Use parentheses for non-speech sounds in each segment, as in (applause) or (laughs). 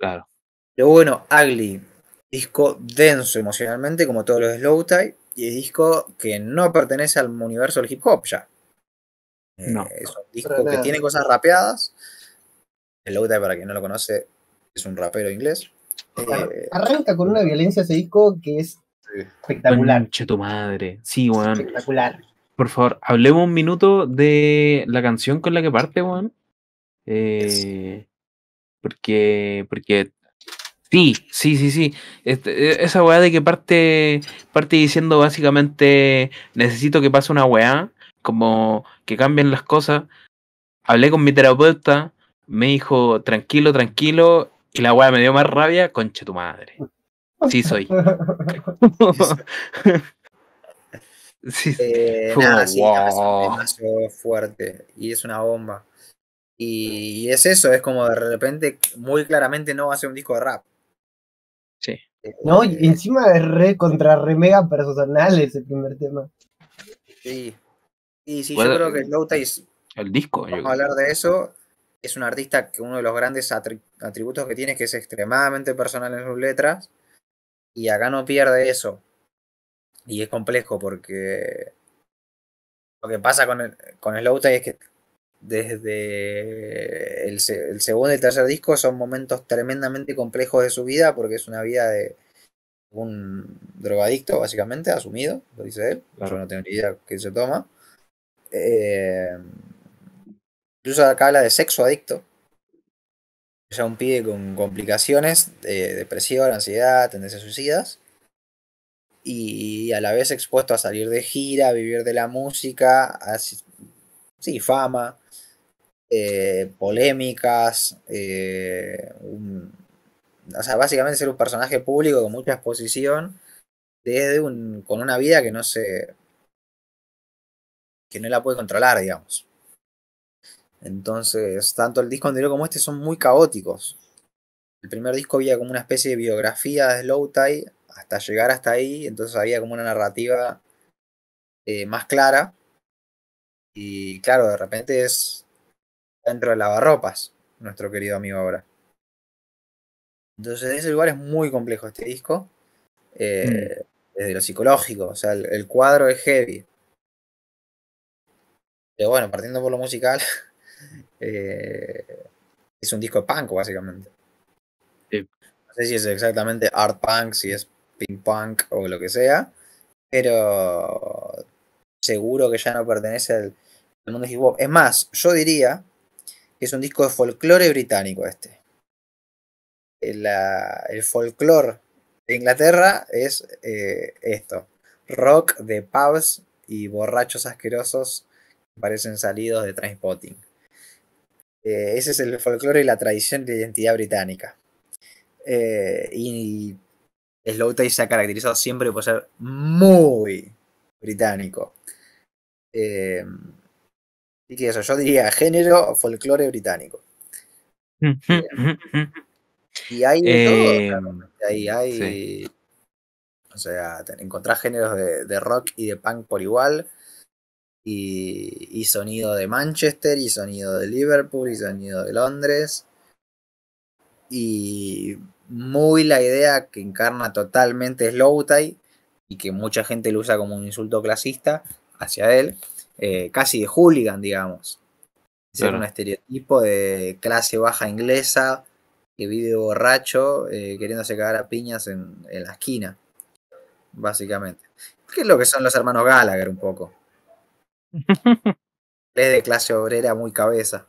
Claro. Pero bueno, Ugly, disco denso emocionalmente, como todos los Slow Tie, y es disco que no pertenece al universo del hip hop ya. Eh, no. es un disco que tiene cosas rapeadas. Slow Tie, para quien no lo conoce, es un rapero inglés. Arranca eh, con una violencia ese disco que es espectacular. tu madre. Sí, weón. espectacular. Por favor, hablemos un minuto de la canción con la que parte, weón. Eh, porque, porque sí, sí, sí, sí. Este, e, esa weá de que parte, parte diciendo básicamente necesito que pase una weá, como que cambien las cosas. Hablé con mi terapeuta, me dijo tranquilo, tranquilo, y la weá me dio más rabia, conche tu madre. Sí soy. (laughs) sí. Eh, sí wow. fuerte y es una bomba. Y, es eso, es como de repente, muy claramente no va a ser un disco de rap. Sí. Eh, no, eh, encima es re contra re mega personal ese primer tema. Sí. Y sí, yo creo que El disco. Vamos a hablar de eso. Es un artista que uno de los grandes atributos que tiene es que es extremadamente personal en sus letras. Y acá no pierde eso. Y es complejo porque lo que pasa con, el, con es que desde el, segundo y el tercer disco son momentos tremendamente complejos de su vida porque es una vida de un drogadicto básicamente asumido lo dice él yo no tengo ni idea que se toma eh, incluso acá habla de sexo adicto ya un pibe con complicaciones de eh, depresión ansiedad tendencias suicidas y a la vez expuesto a salir de gira, a vivir de la música, sí, fama, eh, polémicas, eh, o sea, básicamente ser un personaje público con mucha exposición, desde un, con una vida que no se, que no la puede controlar, digamos. Entonces, tanto el disco anterior como este son muy caóticos. El primer disco había como una especie de biografía de Tie... hasta llegar hasta ahí, entonces había como una narrativa eh, más clara. Y claro, de repente es dentro de lavarropas, nuestro querido amigo ahora. Entonces, ese lugar es muy complejo este disco. Eh, desde lo psicológico, o sea, el, cuadro es heavy. Pero bueno, partiendo por lo musical, (laughs) eh, es un disco de punk, básicamente. No sé si es exactamente art punk, si es ping punk o lo que sea, pero seguro que ya no pertenece al, mundo mundo hip hop. Es más, yo diría es un disco de folclore británico este. Eh, el folclore de Inglaterra es eh, esto, rock de pubs y borrachos asquerosos que parecen salidos de Transpotting. Eh, ese es el folclore y la tradición de identidad británica. Y y Slowtail se ha caracterizado siempre por ser muy británico. Así que eso, yo diría género folclore británico. y hay eh, hay. O sea, encontrás géneros de, rock y de punk por igual. Y, sonido de Manchester, y sonido de Liverpool, y sonido de Londres. Y muy la idea que encarna totalmente Slow Tie y que mucha gente lo usa como un insulto clasista hacia él, eh, casi de hooligan, digamos. Es un estereotipo de clase baja inglesa que vive borracho eh, queriéndose cagar a piñas en, en, la esquina, básicamente. ¿Qué es lo que son los hermanos Gallagher un poco? (laughs) es de clase obrera muy cabeza.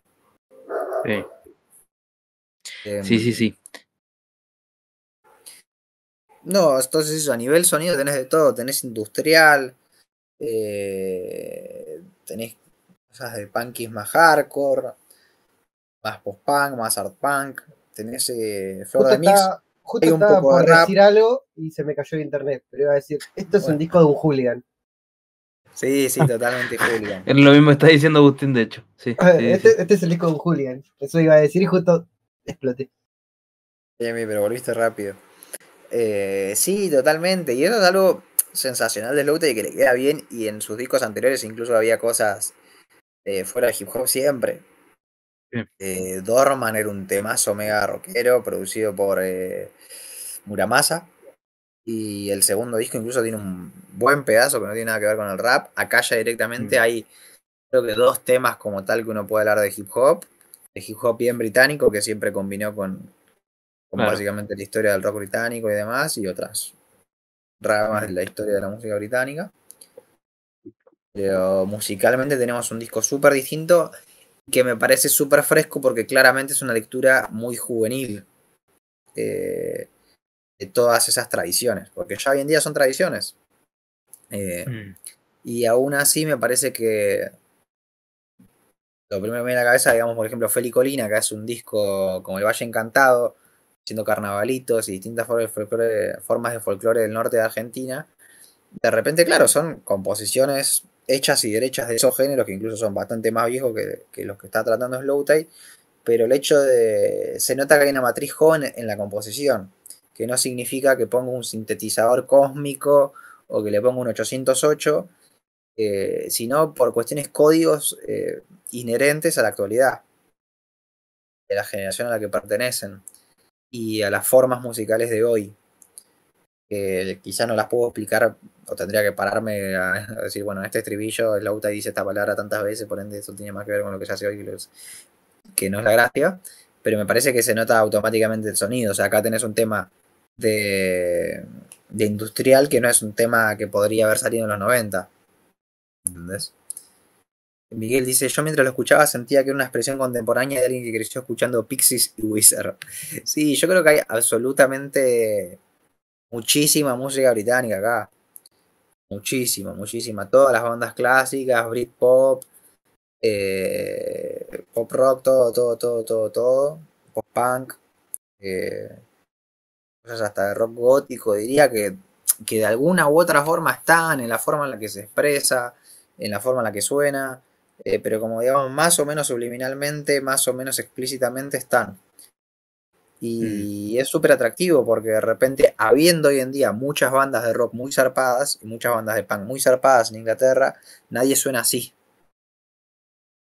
Sí. Em, sí, sí, sí. No, entonces eso, a nivel sonido tenés de todo, tenés industrial, eh, tenés cosas de punkies más hardcore, más post-punk, más art punk, tenés eh, flor de mix. justo un estaba por decir algo y se me cayó el internet, pero iba a decir, esto es un disco de un Julian. Sí, sí, (laughs) totalmente Julian. Es lo mismo está diciendo Agustín, de hecho. (laughs) Este, este, es el disco de un Julian. Eso iba a decir y justo exploté. Sí, pero volviste rápido. Eh, sí, totalmente. Y eso es algo sensacional de Slowte y que le queda bien. Y en sus discos anteriores incluso había cosas eh, fuera de hip hop siempre. Eh, Dorman era un temazo mega rockero producido por eh, Muramasa. Y el segundo disco incluso tiene un buen pedazo que no tiene nada que ver con el rap. Acá ya directamente mm. hay creo que dos temas como tal que uno puede hablar de hip hop. De hip hop bien británico que siempre combinó con, básicamente la historia del rock británico y demás. Y otras ramas de la historia de la música británica. Pero musicalmente tenemos un disco súper distinto que me parece súper fresco porque claramente es una lectura muy juvenil eh, de todas esas tradiciones, porque ya hoy en día son tradiciones. Eh, mm. Y aún así me parece que lo primero que me viene a la cabeza, digamos, por ejemplo, Feli Colina, que hace un disco como El Valle Encantado, siendo carnavalitos y distintas formas de, folclore, del norte de Argentina, de repente, claro, son composiciones hechas y derechas de esos géneros que incluso son bastante más viejos que, los que está tratando Slow Tide pero el hecho de. se nota que hay una matriz joven en la composición, que no significa que ponga un sintetizador cósmico o que le ponga un 808, eh, sino por cuestiones códigos eh, inherentes a la actualidad de la generación a la que pertenecen y a las formas musicales de hoy. Que quizás no las puedo explicar o tendría que pararme a, (laughs) decir, bueno, este estribillo, el lauta dice esta palabra tantas veces, por ende eso tiene más que ver con lo que se hace hoy, que, no es la gracia, pero me parece que se nota automáticamente el sonido. O sea, acá tenés un tema de, de industrial que no es un tema que podría haber salido en los 90. ¿Entendés? Miguel dice, yo mientras lo escuchaba sentía que era una expresión contemporánea de alguien que creció escuchando Pixies y Wizard. Sí, yo creo que hay absolutamente muchísima música británica acá. Muchísima, muchísima. Todas las bandas clásicas, Britpop, eh, pop rock, todo, todo, todo, todo, todo. Pop punk. Eh, cosas hasta de rock gótico. Diría que, que de alguna u otra forma están en la forma en la que se expresa, en la forma en la que suena eh, pero como digamos, más o menos subliminalmente, más o menos explícitamente están. Y mm. es súper atractivo porque de repente, habiendo hoy en día muchas bandas de rock muy zarpadas y muchas bandas de punk muy zarpadas en Inglaterra, nadie suena así.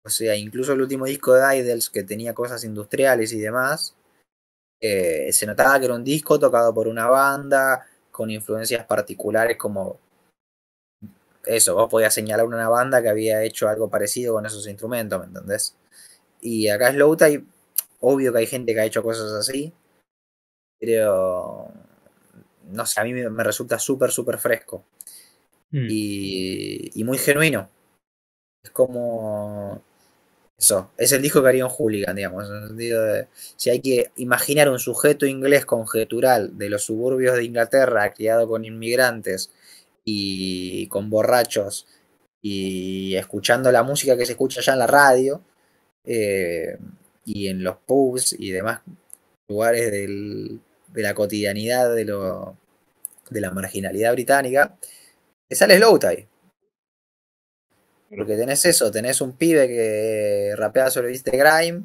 O sea, incluso el último disco de Idols, que tenía cosas industriales y demás, eh, se notaba que era un disco tocado por una banda con influencias particulares como eso, vos podías señalar una banda que había hecho algo parecido con esos instrumentos, ¿me entendés? Y acá es Louta y obvio que hay gente que ha hecho cosas así, pero no sé, a mí me resulta súper, súper fresco mm. y, y, muy genuino. Es como... Eso, es el disco que haría un hooligan, digamos, en el sentido de, si hay que imaginar un sujeto inglés conjetural de los suburbios de Inglaterra, criado con inmigrantes, y con borrachos y escuchando la música que se escucha allá en la radio eh, y en los pubs y demás lugares de la cotidianidad de, lo, de la marginalidad británica, te sale Slow Tie. Porque tenés eso, tenés un pibe que rapea sobre viste grime,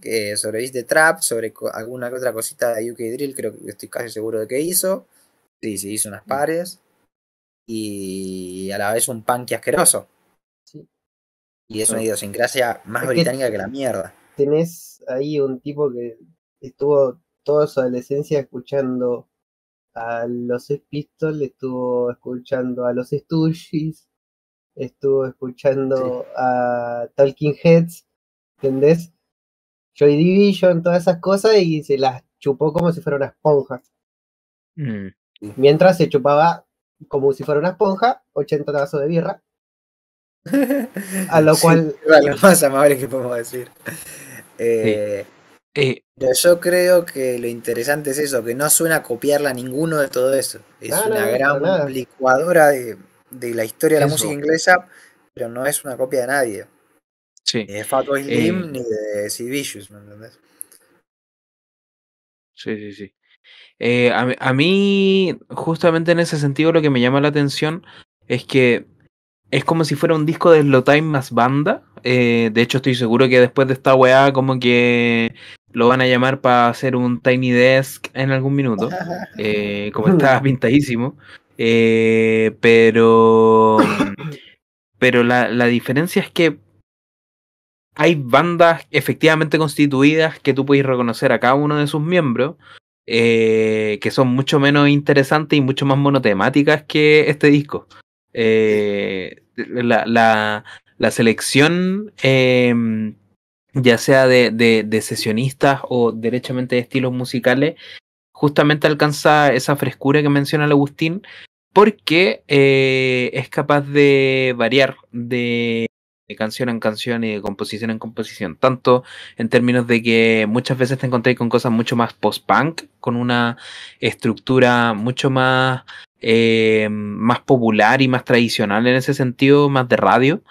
que sobre viste trap, sobre alguna otra cosita de UK Drill, creo que estoy casi seguro de que hizo. Sí, se hizo unas pares y a la vez un que asqueroso. Sí. Y es una idiosincrasia más británica que, la mierda. Tenés ahí un tipo que estuvo toda su adolescencia escuchando a los Pistols, estuvo escuchando a los Stooges, estuvo escuchando a Talking Heads, ¿entendés? Joy Division, todas esas cosas y se las chupó como si fuera una esponja. Mm. Mientras se chupaba como si fuera una esponja, 80 tazos de birra. (laughs) A lo cual... cual. Lo más amable que podemos decir. Pero eh, eh, yo creo que lo interesante es eso, que no suena a copiarla a ninguno de todo eso. Es una gran licuadora de, la historia de la música inglesa, pero no es una copia de nadie. Ni de Fatboy Slim, eh. ni de Sid ¿me entendés? Sí, sí, sí. Eh, a, mí, justamente en ese sentido, lo que me llama la atención es que es como si fuera un disco de Slow Time más banda. Eh, de hecho, estoy seguro que después de esta weá, como que lo van a llamar para hacer un Tiny Desk en algún minuto. (laughs) Eh, como está (laughs) pintadísimo. pero. (coughs) Pero la, la diferencia es que hay bandas efectivamente constituidas que tú puedes reconocer a cada uno de sus miembros, eh, que son mucho menos interesantes y mucho más monotemáticas que este disco. Eh, la, selección, em, ya sea de, de, sesionistas o derechamente de estilos musicales, justamente alcanza esa frescura que menciona el Agustín, porque eh, es capaz de variar de de canción en canción y de composición en composición. Tanto en términos de que muchas veces te encontré con cosas mucho más post-punk, con una estructura mucho más, más popular y más tradicional en ese sentido, más de radio.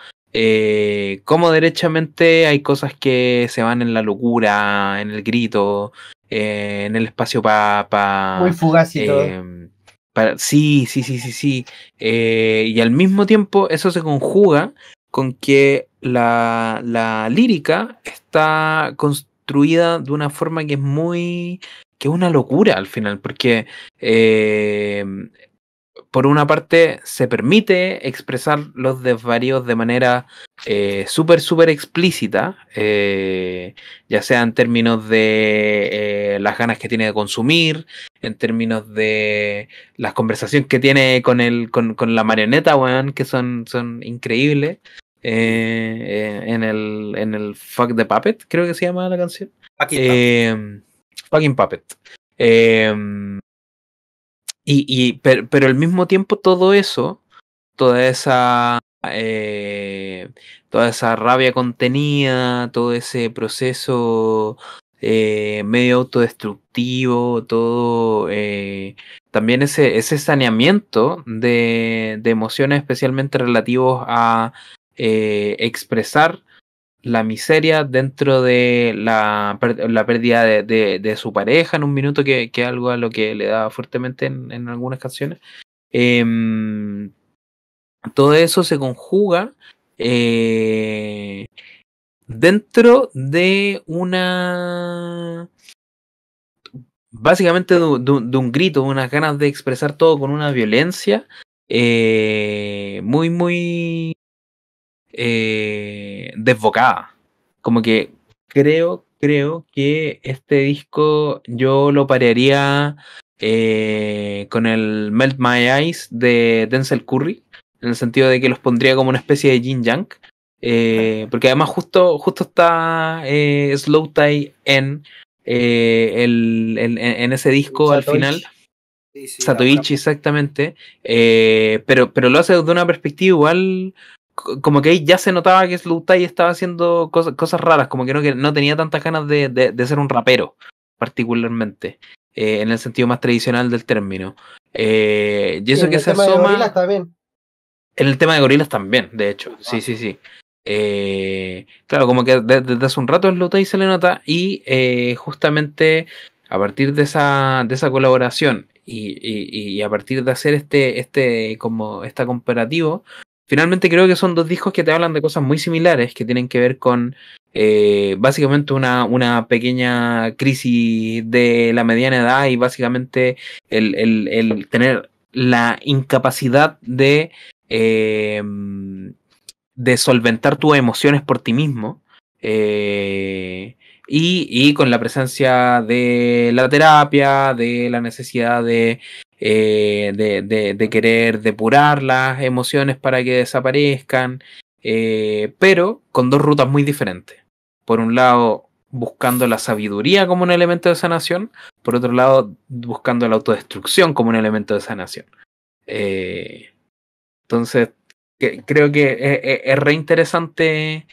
como derechamente hay cosas que se van en la locura, en el grito, en el espacio para... Muy fugaz sí, sí, sí, sí, sí. y al mismo tiempo eso se conjuga con que la, la lírica está construida de una forma que es muy que es una locura al final, porque eh, por una parte, se permite expresar los desvaríos de manera eh, súper, súper explícita, eh, ya sea en términos de eh, las ganas que tiene de consumir, en términos de las conversaciones que tiene con, el, con, la marioneta, weón, que son, son increíbles. en, el, en el Fuck the Puppet, creo que se llama la canción. Fucking Puppet. Fucking Puppet. Y, pero, al mismo tiempo todo eso, toda esa, eh, toda esa rabia contenida, todo ese proceso eh, medio autodestructivo, todo eh, también ese, ese saneamiento de, emociones especialmente relativos a expresar la miseria dentro de la, la pérdida de, su pareja en un minuto, que, que, algo a lo que le da fuertemente en, algunas canciones. Em, todo eso se conjuga eh, dentro de una... Básicamente de, de un grito, unas ganas de expresar todo con una violencia eh, muy, muy eh, desbocada. Como que creo, creo que este disco yo lo parearía eh, con el Melt My Eyes de Denzel Curry, en el sentido de que los pondría como una especie de Jin Yang. Eh, porque además justo, justo está Slow Tie en, en ese disco al final. Sí, exactamente. pero, pero lo hace desde una perspectiva igual como que ahí ya se notaba que Slutai estaba haciendo cosas, cosas raras, como que no, no tenía tantas ganas de, de, ser un rapero, particularmente, eh, en el sentido más tradicional del término. Eh, y eso que se asoma. también. En el tema de gorilas también, de hecho. Ah. Sí, sí, sí. Eh, claro, como que desde, hace un rato Slutai se le nota y eh, justamente a partir de esa, de esa colaboración y, y, y, a partir de hacer este, este, como, esta comparativo, Finalmente creo que son dos discos que te hablan de cosas muy similares, que tienen que ver con eh, básicamente una, una, pequeña crisis de la mediana edad y básicamente el, tener la incapacidad de, em, de solventar tus emociones por ti mismo. Eh, y, con la presencia de la terapia, de la necesidad de eh, de, querer depurar las emociones para que desaparezcan, eh, pero con dos rutas muy diferentes. Por un lado, buscando la sabiduría como un elemento de sanación, por otro lado, buscando la autodestrucción como un elemento de sanación. Eh, entonces, creo que es, re interesante,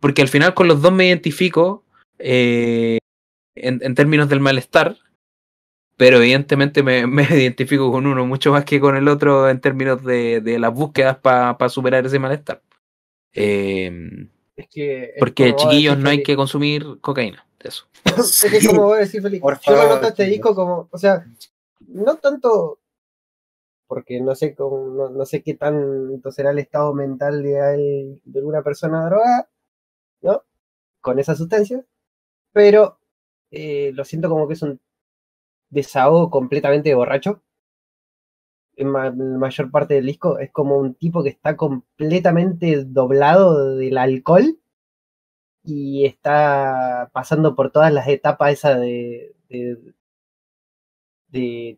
porque al final con los dos me identifico en, términos del malestar, pero evidentemente (laughs) me, identifico con uno mucho más que con el otro en términos de, las búsquedas para superar ese malestar. Em, porque chiquillos no hay que consumir cocaína. Eso. (laughs) es como voy a decir, Felipe, yo favor, este disco como, o sea, no tanto porque no sé no, sé qué tanto será el estado mental de, de una persona drogada, ¿no? Con esa sustancia, pero eh, lo siento como que es un desahogo completamente de borracho. En mayor parte del disco es como un tipo que está completamente doblado del alcohol y está pasando por todas las etapas esa de,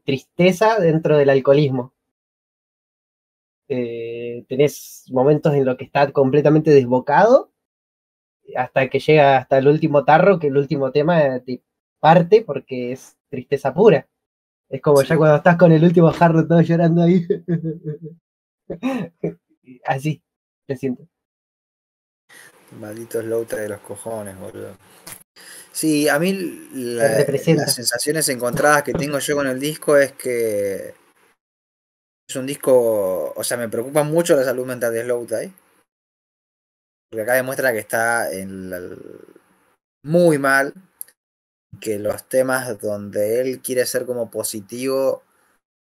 tristeza dentro del alcoholismo. Eh, tenés momentos en los que está completamente desbocado hasta que llega hasta el último tarro, que el último tema te parte porque es tristeza pura. Es como ya cuando estás con el último jarro todo llorando ahí. (laughs) Así, te siento. Malditos louta de los cojones, boludo. Sí, a mí las sensaciones encontradas que tengo yo con el disco es que es un disco, o sea, me preocupa mucho la salud mental de Slow ahí Porque acá demuestra que está en muy mal, que los temas donde él quiere ser como positivo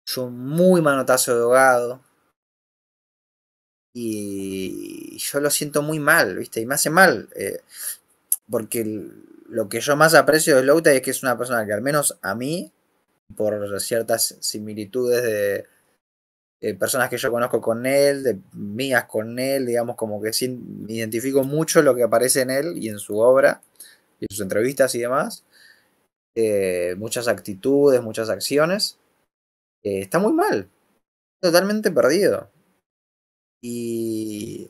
son muy manotazo de hogado Y yo lo siento muy mal, ¿viste? Y me hace mal. Eh, porque lo que yo más aprecio de Louta es que es una persona que al menos a mí, por ciertas similitudes de, eh, personas que yo conozco con él, de mías con él, digamos como que me identifico mucho lo que aparece en él y en su obra, y en sus entrevistas y demás. Eh, muchas actitudes, muchas acciones, eh, está muy mal, totalmente perdido. Y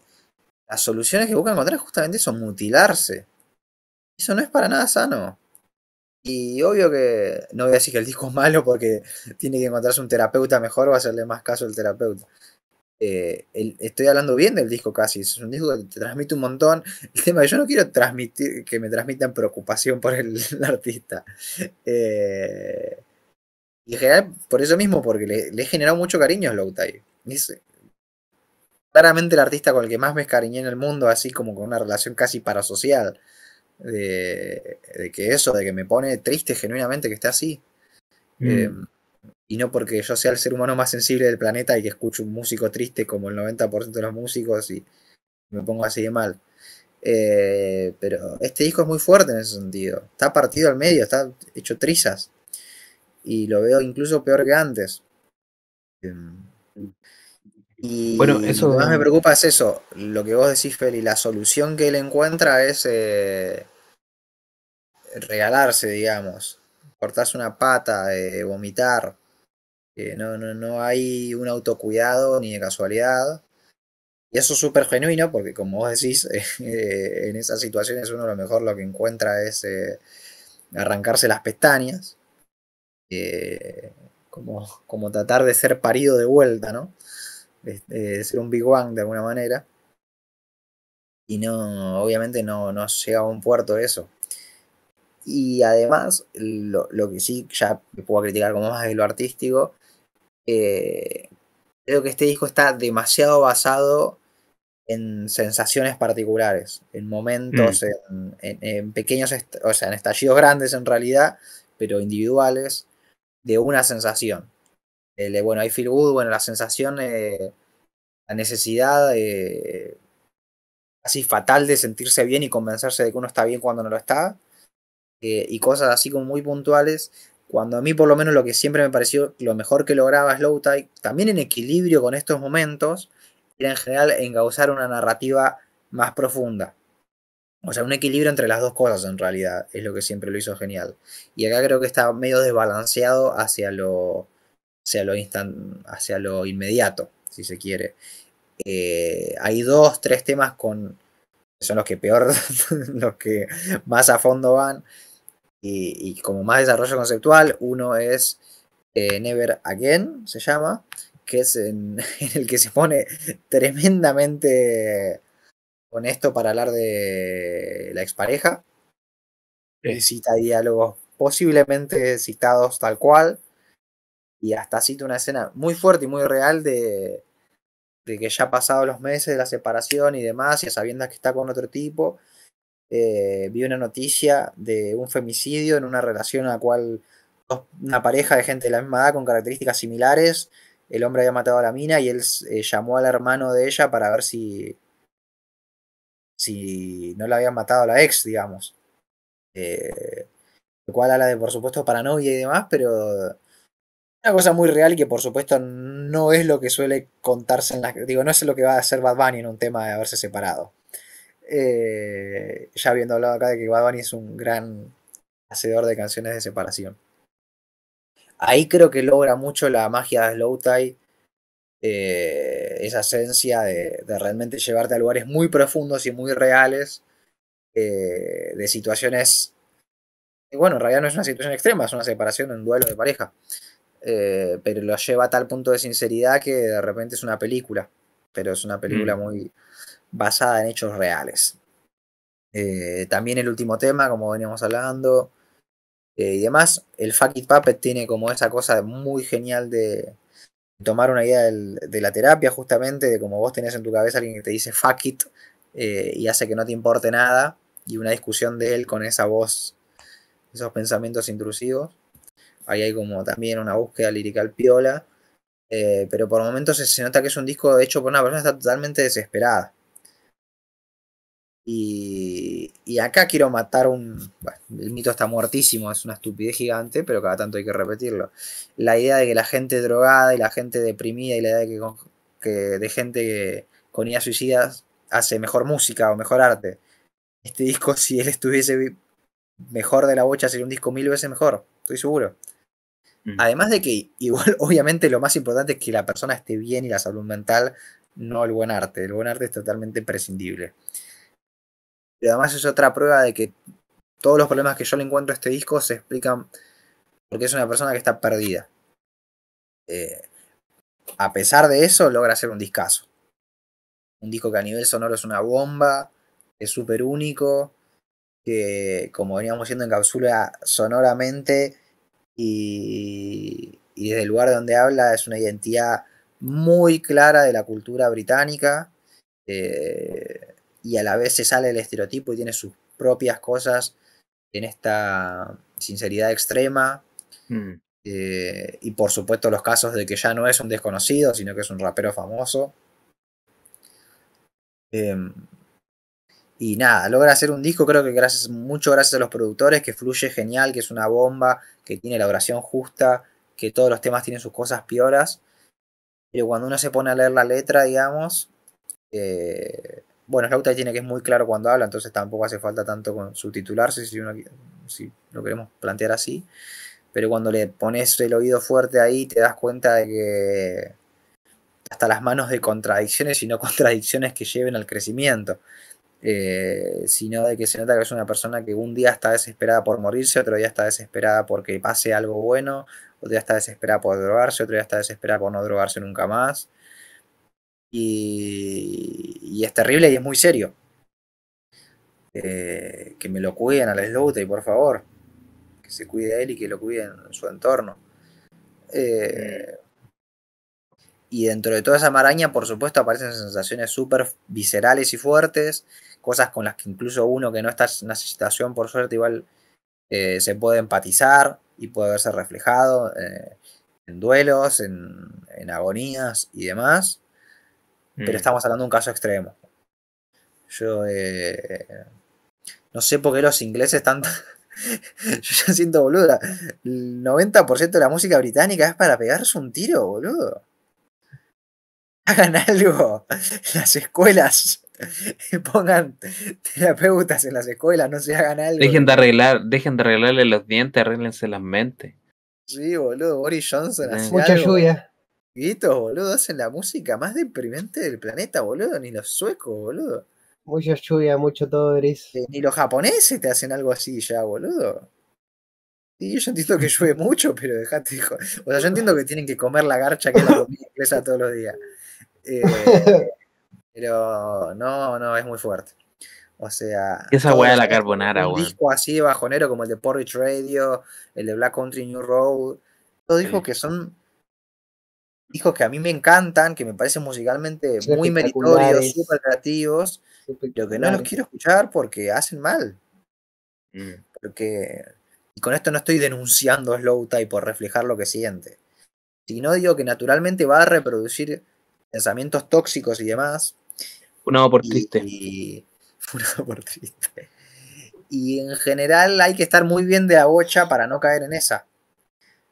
las soluciones que busca encontrar justamente son mutilarse. Eso no es para nada sano. Y obvio que no voy a decir que el disco es malo porque tiene que encontrarse un terapeuta mejor o hacerle más caso al terapeuta. Eh, estoy hablando bien del disco casi, es un disco que te transmite un montón. (laughs) El tema que yo no quiero transmitir, que me transmitan preocupación por el, (laughs) artista. Eh, y en general, por eso mismo, porque le, he generado mucho cariño a Slow claramente el artista con el que más me escariñé en el mundo, así como con una relación casi parasocial. De, que eso, de que me pone triste genuinamente que esté así. Mm. Eh, y no porque yo sea el ser humano más sensible del planeta y que escucho un músico triste como el 90% de los músicos y me pongo así de mal. Eh, pero este disco es muy fuerte en ese sentido. Está partido al medio, está hecho trizas. Y lo veo incluso peor que antes. Eh, y bueno, eso... lo que más me preocupa es eso, lo que vos decís, Feli, la solución que él encuentra es eh, regalarse, digamos cortarse una pata, eh, vomitar. Eh, no, no, hay un autocuidado ni de casualidad. Y eso es súper genuino, porque como vos decís, (laughs) eh, en esas situaciones uno lo mejor lo que encuentra es arrancarse las pestañas, como, como tratar de ser parido de vuelta, ¿no? Este, de, ser un Big Bang de alguna manera. Y no, obviamente no, no llega a un puerto eso. Y además, lo, que sí, ya puedo criticar como más de lo artístico, eh, creo que este disco está demasiado basado en sensaciones particulares, en momentos, mm. en, pequeños, o sea, en estallidos grandes en realidad, pero individuales, de una sensación. Eh, bueno, hay feel good, bueno, la sensación, eh, la necesidad así fatal de sentirse bien y convencerse de que uno está bien cuando no lo está, eh, y cosas así como muy puntuales. Cuando a mí por lo menos lo que siempre me pareció lo mejor que lograba Slow Tide también en equilibrio con estos momentos, era en general engausar una narrativa más profunda. O sea, un equilibrio entre las dos cosas en realidad es lo que siempre lo hizo genial. Y acá creo que está medio desbalanceado hacia lo, hacia lo, instant, hacia lo inmediato, si se quiere. Eh, hay dos, tres temas con, son los que peor, (laughs) los que más a fondo van y, como más desarrollo conceptual, uno es eh, Never Again, se llama, que es (laughs) en, el que se pone tremendamente honesto para hablar de la expareja. Necesita Cita diálogos posiblemente citados tal cual. Y hasta cita una escena muy fuerte y muy real de, de que ya pasado los meses de la separación y demás, y sabiendo que está con otro tipo, eh, vi una noticia de un femicidio en una relación en la cual una pareja de gente de la misma edad con características similares, el hombre había matado a la mina y él eh, llamó al hermano de ella para ver si, si no la habían matado a la ex, digamos. Eh, lo cual habla de, por supuesto, paranoia y demás, pero una cosa muy real y que por supuesto no es lo que suele contarse en las. Digo, no es lo que va a hacer Bad Bunny en un tema de haberse separado. Eh, ya habiendo hablado acá de que Bad Bunny es un gran hacedor de canciones de separación. Ahí creo que logra mucho la magia de Slow Tie, eh, esa esencia de, realmente llevarte a lugares muy profundos y muy reales, eh, de situaciones. Bueno, en realidad no es una situación extrema, es una separación, un duelo de pareja. pero lo lleva a tal punto de sinceridad que de repente es una película. Pero es una película mm. muy, basada en hechos reales. Eh, también el último tema, como veníamos hablando, eh, y demás, el Fuck It Puppet tiene como esa cosa muy genial de tomar una idea de la terapia, justamente, de como vos tenés en tu cabeza alguien que te dice Fuck It eh, y hace que no te importe nada, y una discusión de él con esa voz, esos pensamientos intrusivos. Ahí hay como también una búsqueda al piola. pero por momentos se, se, nota que es un disco hecho por una persona que está totalmente desesperada. Y, acá quiero matar un... el mito está muertísimo, es una estupidez gigante, pero cada tanto hay que repetirlo. La idea de que la gente drogada y la gente deprimida y la idea de que, de gente que, con ideas suicidas hace mejor música o mejor arte. Este disco, si él estuviese mejor de la bocha, sería un disco mil veces mejor, estoy seguro. Mm. Además de que, igual, (laughs) obviamente, lo más importante es que la persona esté bien y la salud mental, no el buen arte. El buen arte es totalmente prescindible. Pero además es otra prueba de que todos los problemas que yo le encuentro a este disco se explican porque es una persona que está perdida. Eh, a pesar de eso, logra hacer un discazo. Un disco que a nivel sonoro es una bomba, es súper único, que como veníamos siendo en cápsula sonoramente y, y desde el lugar donde habla es una identidad muy clara de la cultura británica. Eh, y a la vez se sale el estereotipo y tiene sus propias cosas en esta sinceridad extrema. Hmm. Eh, y por supuesto los casos de que ya no es un desconocido, sino que es un rapero famoso. Em, y nada, logra hacer un disco, creo que gracias, mucho gracias a los productores, que fluye genial, que es una bomba, que tiene la oración justa, que todos los temas tienen sus cosas pioras. Pero cuando uno se pone a leer la letra, digamos, eh, bueno, Slaughter tiene que es muy claro cuando habla, entonces tampoco hace falta tanto con subtitularse si, uno, si lo queremos plantear así. Pero cuando le pones el oído fuerte ahí, te das cuenta de que hasta las manos de contradicciones y no (laughs) contradicciones que lleven al crecimiento. Eh, sino de que se nota que es una persona que un día está desesperada por morirse, otro día está desesperada porque pase algo bueno, otro día está desesperada por drogarse, otro día está desesperada por no drogarse nunca más. Y, es terrible y es muy serio. Eh, que me lo cuiden al y por favor. Que se cuide él y que lo cuiden su entorno. Eh, y dentro de toda esa maraña, por supuesto, aparecen sensaciones súper viscerales y fuertes, cosas con las que incluso uno que no está en una situación, por suerte, igual eh, se puede empatizar y puede verse reflejado en duelos, en, agonías y demás. Pero mm. estamos hablando de un caso extremo. Yo eh, no sé por qué los ingleses están... (laughs) Yo ya siento, boludo, el 90% de la música británica es para pegarse un tiro, boludo. Hagan algo. (laughs) Las escuelas. (laughs) Pongan terapeutas en las escuelas, no se hagan algo. Dejen de arreglar, dejen de arreglarle los dientes, arréglense las mentes. Sí, boludo, Boris Johnson. Mucha lluvia boludo, hacen la música más deprimente del planeta, boludo. Ni los suecos, boludo. Mucha lluvia, mucho todo gris. Eh, ni los japoneses te hacen algo así ya, boludo. Sí, yo entiendo que llueve mucho, pero dejate, hijo. O sea, yo entiendo que tienen que comer la garcha que la comida inglesa todos los días. Eh, pero no, no, es muy fuerte. O sea. Esa weá de la carbonara, Un disco así bajonero como el de Porridge Radio, el de Black Country New Road. Todos sí. que son discos que a mí me encantan, que me parecen musicalmente muy meritorios, súper creativos, pero que no los quiero escuchar porque hacen mal. Mm. Porque, y con esto no estoy denunciando Slow Type por reflejar lo que siente, sino digo que naturalmente va a reproducir pensamientos tóxicos y demás. Una por triste. Y, por (laughs) triste. Y en general hay que estar muy bien de agocha para no caer en esa.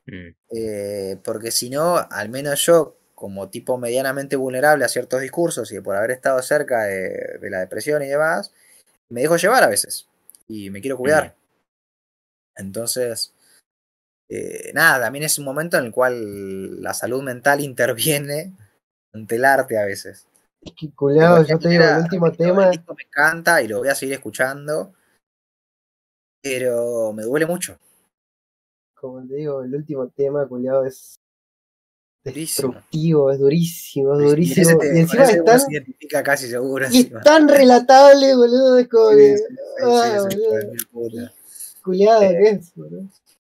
Mm. Eh, porque si no, al menos yo, como tipo medianamente vulnerable a ciertos discursos y por haber estado cerca de, la depresión y demás, me dejo llevar a veces y me quiero cuidar. Mm. Entonces, eh, nada, también es un momento en el cual la salud mental (laughs) interviene ante el arte a veces. cuidado yo te digo, el último tema. Me encanta y lo voy a seguir escuchando, pero me duele mucho como te digo, el último tema, culiado, es destructivo, es durísimo, es durísimo. Y, encima es tan, casi seguro, relatable, boludo, es Culiado ah, es, eh,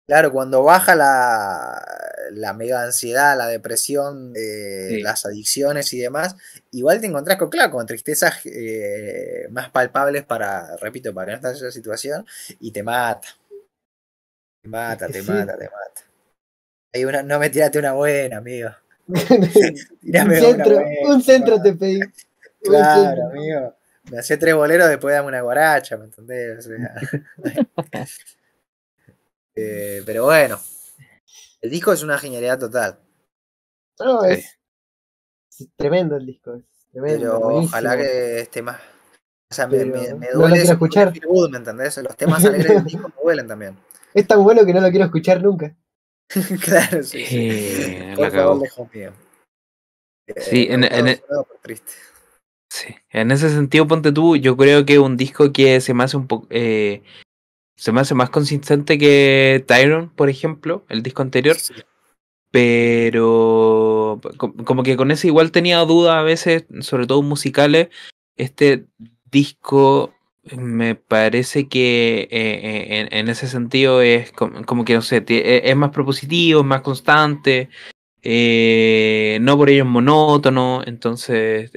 Claro, cuando baja la, mega ansiedad, la depresión, eh, las adicciones y demás, igual te encontrás con, claro, tristezas eh, más palpables para, repito, para no estar en esa situación y te mata. Te mata, te mata, te mata. Hay una, no me tiraste una buena, amigo. (laughs) un centro, un centro te pedí. (laughs) Claro, amigo. Me hacé tres boleros, después dame una guaracha, ¿me entendés? (laughs) Eh, pero bueno, el disco es una genialidad total. No, es, tremendo el disco. pero ojalá que esté más. me, duele. ¿me entendés? Los temas alegres del disco me duelen también es tan bueno que no lo quiero escuchar nunca. (laughs) claro, sí. sí. Eh, la sí, eh, en, e- e- pues, triste. sí, en, ese sentido, ponte tú, yo creo que un disco que se me hace un poco... Eh, se me hace más consistente que Tyron, por ejemplo, el disco anterior. Pero como que con ese igual tenía dudas a veces, sobre todo musicales. Este disco me parece que eh, eh, en, ese sentido es como, que, no sé, e-, es más propositivo, es más constante, eh, no por ello es monótono, entonces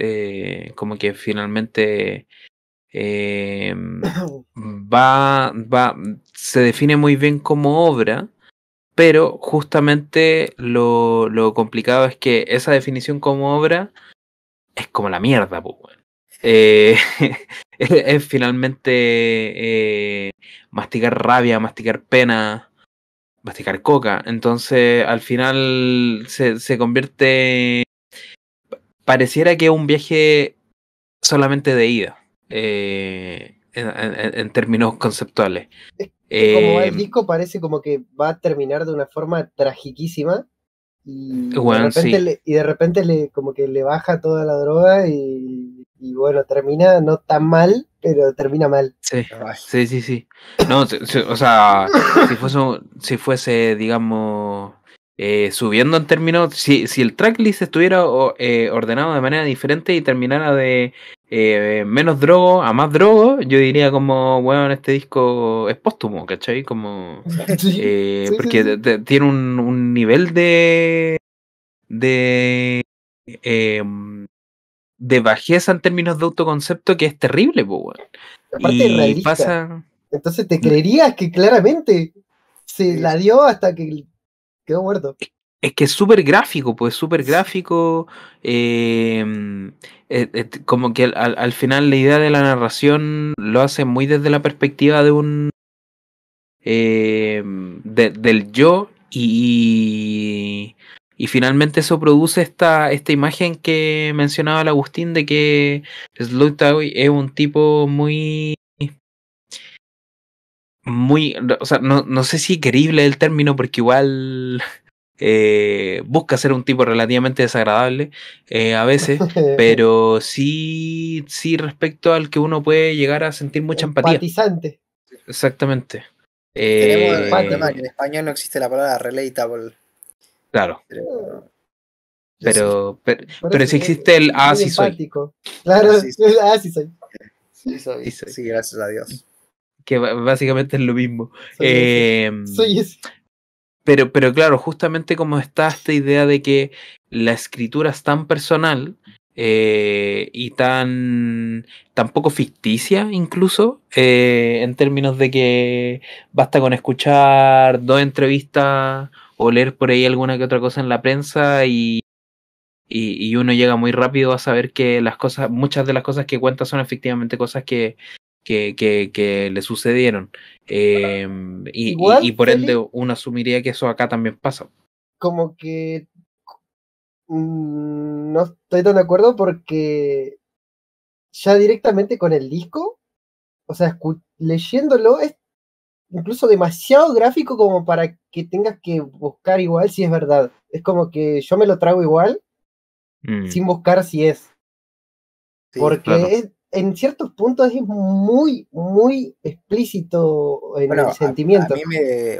como que finalmente (coughs) va, va, se define muy bien como obra, pero justamente lo, lo complicado es que esa definición como obra es como la mierda, pues, eh, (laughs) es, finalmente eh, masticar rabia, masticar pena, masticar coca. Entonces, al final se, se convierte. Pareciera que es un viaje solamente de ida. Eh, en, términos conceptuales. Como el disco parece como que va a terminar de una forma tragiquísima, y, de repente y de repente le como que le baja toda la droga y y bueno, termina no tan mal, pero termina mal. Sí, sí, sí, No, o sea, si fuese, digamos, eh, subiendo en términos, si, si el tracklist estuviera eh, ordenado de manera diferente y terminara de eh, menos drogo a más drogo, yo diría como, bueno, este disco es póstumo, ¿cachai? Como, (laughs) porque tiene un, nivel de... de de bajeza en términos de autoconcepto que es terrible, pues, Y pasa... Entonces te creerías que claramente se la dio hasta que quedó muerto. Es que es súper gráfico, pues súper gráfico. Eh, eh, eh, como que al, final la idea de la narración lo hace muy desde la perspectiva de un. del yo y, y finalmente eso produce esta, esta imagen que mencionaba el Agustín de que Slutow es un tipo muy muy, o sea, no, no sé si creíble el término, porque igual (laughs) eh, busca ser un tipo relativamente desagradable eh, a veces, (laughs) pero sí, sí respecto al que uno puede llegar a sentir mucha empatía. Empatizante. Exactamente. Eh, en español no existe la palabra relatable. Claro. Pero, pero, si existe el ah, sí soy. Claro, sí, soy. Sí, gracias a Dios. Que básicamente es lo mismo. Soy eh, Pero, pero claro, justamente como está esta idea de que la escritura es tan personal eh, y tan, poco ficticia incluso, eh, en términos de que basta con escuchar dos entrevistas o leer por ahí alguna que otra cosa en la prensa y, uno llega muy rápido a saber que las cosas, muchas de las cosas que cuenta son efectivamente cosas que, que, que, le sucedieron. Em, y, por ende uno asumiría que eso acá también pasa. Como que mm, no estoy tan de acuerdo porque ya directamente con el disco, o sea, leyéndolo es incluso demasiado gráfico como para que tengas que buscar igual si es verdad. Es como que yo me lo trago igual mm. sin buscar si es. Porque en ciertos puntos es muy, muy explícito en el sentimiento. A, mí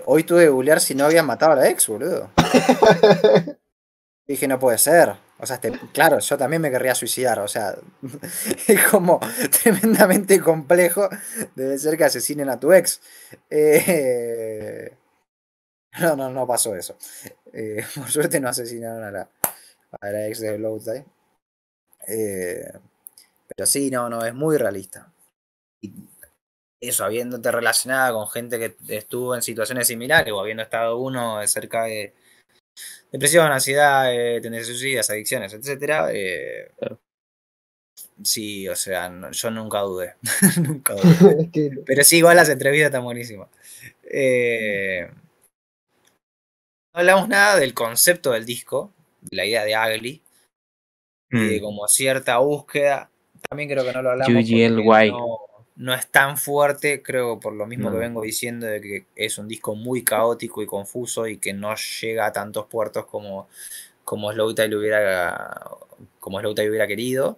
hoy tuve que googlear si no había matado a la ex, boludo. (laughs) Dije, no puede ser. O sea, este, claro, yo también me querría suicidar. O sea, (laughs) es como tremendamente complejo. Debe ser que asesinen a tu ex. Eh, no, no, no pasó eso. Eh, (laughs) por suerte no asesinaron a la, ex de Blow eh, pero sí, no, no, es muy realista. Y eso, habiéndote relacionada con gente que estuvo en situaciones similares o habiendo estado uno cerca de depresión, ansiedad, eh, tendencias suicidas, adicciones, etcétera. Eh, sí, o sea, yo nunca dudé. (laughs) nunca (laughs) Pero sí, igual las entrevistas están buenísimas. Eh, no hablamos nada del concepto del disco, la idea de Agli, de mm. como cierta búsqueda. También creo que no lo hablamos. UGLY. No, no es tan fuerte, creo por lo mismo que vengo diciendo, de que es un disco muy caótico y confuso y que no llega a tantos puertos como, como Tide hubiera, como hubiera querido.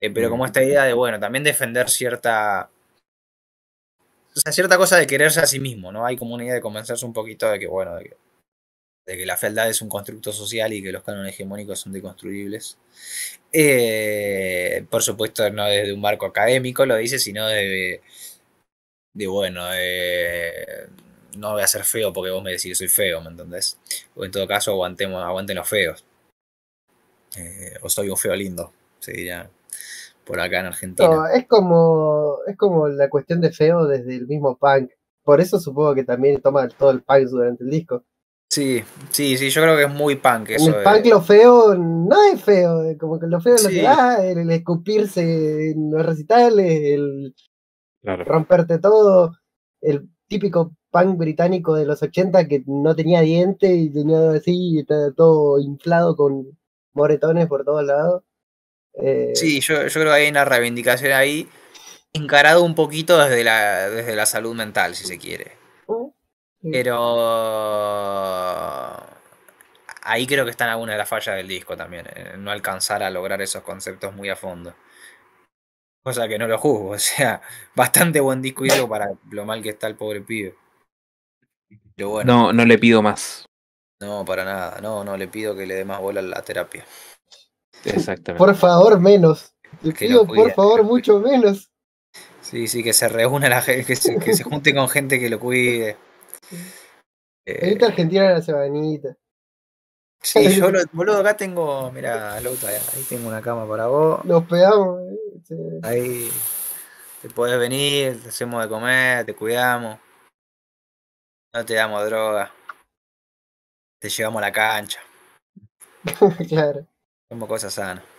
Eh, pero como esta idea de, bueno, también defender cierta... O sea, cierta cosa de quererse a sí mismo, ¿no? Hay como una idea de convencerse un poquito de que, bueno, de que de que la fealdad es un constructo social y que los cánones hegemónicos son deconstruibles. Eh, por supuesto, no desde un marco académico lo dice, sino de, de bueno, no voy a ser feo porque vos me decís que soy feo, ¿me entendés? O en todo caso, aguantemos, aguanten los feos. Eh, o soy un feo lindo, se diría por acá en Argentina. es como, es como la cuestión de feo desde el mismo punk. Por eso supongo que también toma todo el punk durante el disco Sí, sí, sí, yo creo que es muy punk eso. El punk lo feo no es feo, como que lo feo es lo que da, el, escupirse en los recitales, el romperte todo, el típico punk británico de los 80 que no tenía dientes y tenía así, todo inflado con moretones por todos lados. Eh, sí, yo, yo creo que hay una reivindicación ahí encarado un poquito desde la, desde la salud mental, si se quiere. Pero ahí creo que están algunas de las fallas del disco también, eh, no alcanzar a lograr esos conceptos muy a fondo. Cosa que no lo juzgo, (laughs) o sea, bastante buen disco y algo para lo mal que está el pobre pibe. bueno. No, no le pido más. No, para nada, no, no, le pido que le dé más bola a la terapia. Exactamente. Por favor, menos. Le pido, por favor, mucho menos. Sí, sí, que se reúna la gente, que que se junte con gente que lo cuide. Eh, Argentina la sabanita. Sí, (laughs) yo, lo, boludo, acá tengo. Mira, ahí tengo una cama para vos. Nos pegamos. Eh, ahí te podés venir, te hacemos de comer, te cuidamos. No te damos droga. Te llevamos a la cancha. (laughs) claro. Somos cosas sanas.